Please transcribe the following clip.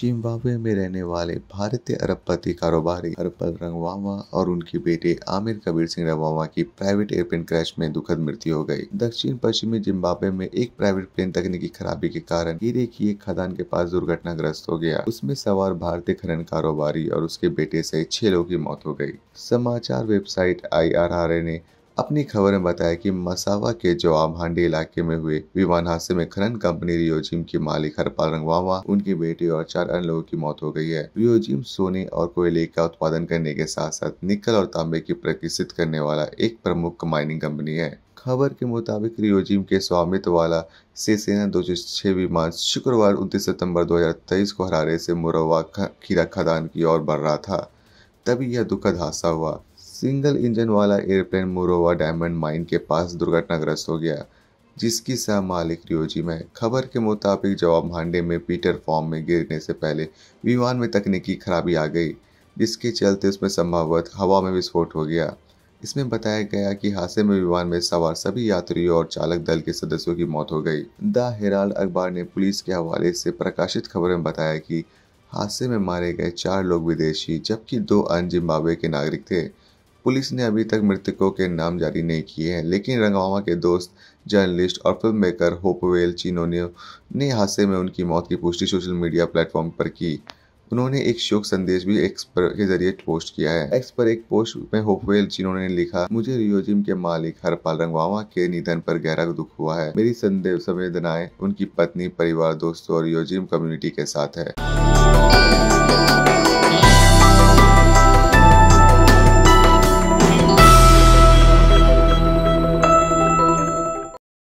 Zimbabwe में रहने वाले भारतीय अरबपति कारोबारी हरपल रंगवामा और उनके बेटे आमिर कबीर सिंह रंगवामा की प्राइवेट एयरप्लेन क्रैश में दुखद मृत्यु हो गई दक्षिण पश्चिमी जिम्बाब्वे में एक प्राइवेट प्लेन तकनीकी खराबी के कारण हीरे की एक खदान के पास दुर्घटनाग्रस्त हो गया उसमें सवार भारतीय खनन कारोबारी और उसके बेटे सहित छह लोगों की मौत हो गई समाचार वेबसाइट आई ने अपनी खबर में बताया कि मसावा के जवाब हांडी इलाके में हुए विमान हादसे में खनन कंपनी रियोजिम की मालिक हरपाल रंगवावा उनकी बेटी और चार अन्य लोगों की मौत हो गई है रियोजिम सोने और कोयले का उत्पादन करने के साथ साथ निकल और तांबे की प्रकिसित करने वाला एक प्रमुख माइनिंग कंपनी है खबर के मुताबिक रियोजिम के स्वामित्व वाला सेसेना दो सौ छह विमान शुक्रवार उन्तीस सितम्बर दो हजार तेईस को हरारे से मुरवा खीरा खदान की ओर बढ़ रहा था तभी यह दुखद हादसा हुआ सिंगल इंजन वाला एयरप्लेन मुरोवा डायमंड माइन के पास दुर्घटनाग्रस्त हो गया जिसकी सह मालिक रियोजी में खबर के मुताबिक जवाब हांडे में पीटर फॉर्म में गिरने से पहले विमान में तकनीकी खराबी आ गई जिसके चलते उसमें संभवत हवा में विस्फोट हो गया इसमें बताया गया कि हादसे में विमान में सवार सभी यात्रियों और चालक दल के सदस्यों की मौत हो गई द हेराल्ड अखबार ने पुलिस के हवाले से प्रकाशित खबर में बताया कि हादसे में मारे गए चार लोग विदेशी जबकि दो अन्य जिम्बाब्वे के नागरिक थे पुलिस ने अभी तक मृतकों के नाम जारी नहीं किए हैं लेकिन रंगवामा के दोस्त जर्नलिस्ट और फिल्म मेकर होपवेल चिनोनियो ने हादसे में उनकी मौत की पुष्टि सोशल मीडिया प्लेटफॉर्म पर की उन्होंने एक शोक संदेश भी एक्स पर के जरिए पोस्ट किया है एक्स पर एक पोस्ट में होपवेल ने लिखा मुझे रियोजिम के मालिक हरपाल रंगवामा के निधन पर गहरा दुख हुआ है मेरी संदेह संवेदनाएं उनकी पत्नी परिवार दोस्तों और रियोजिम कम्युनिटी के साथ है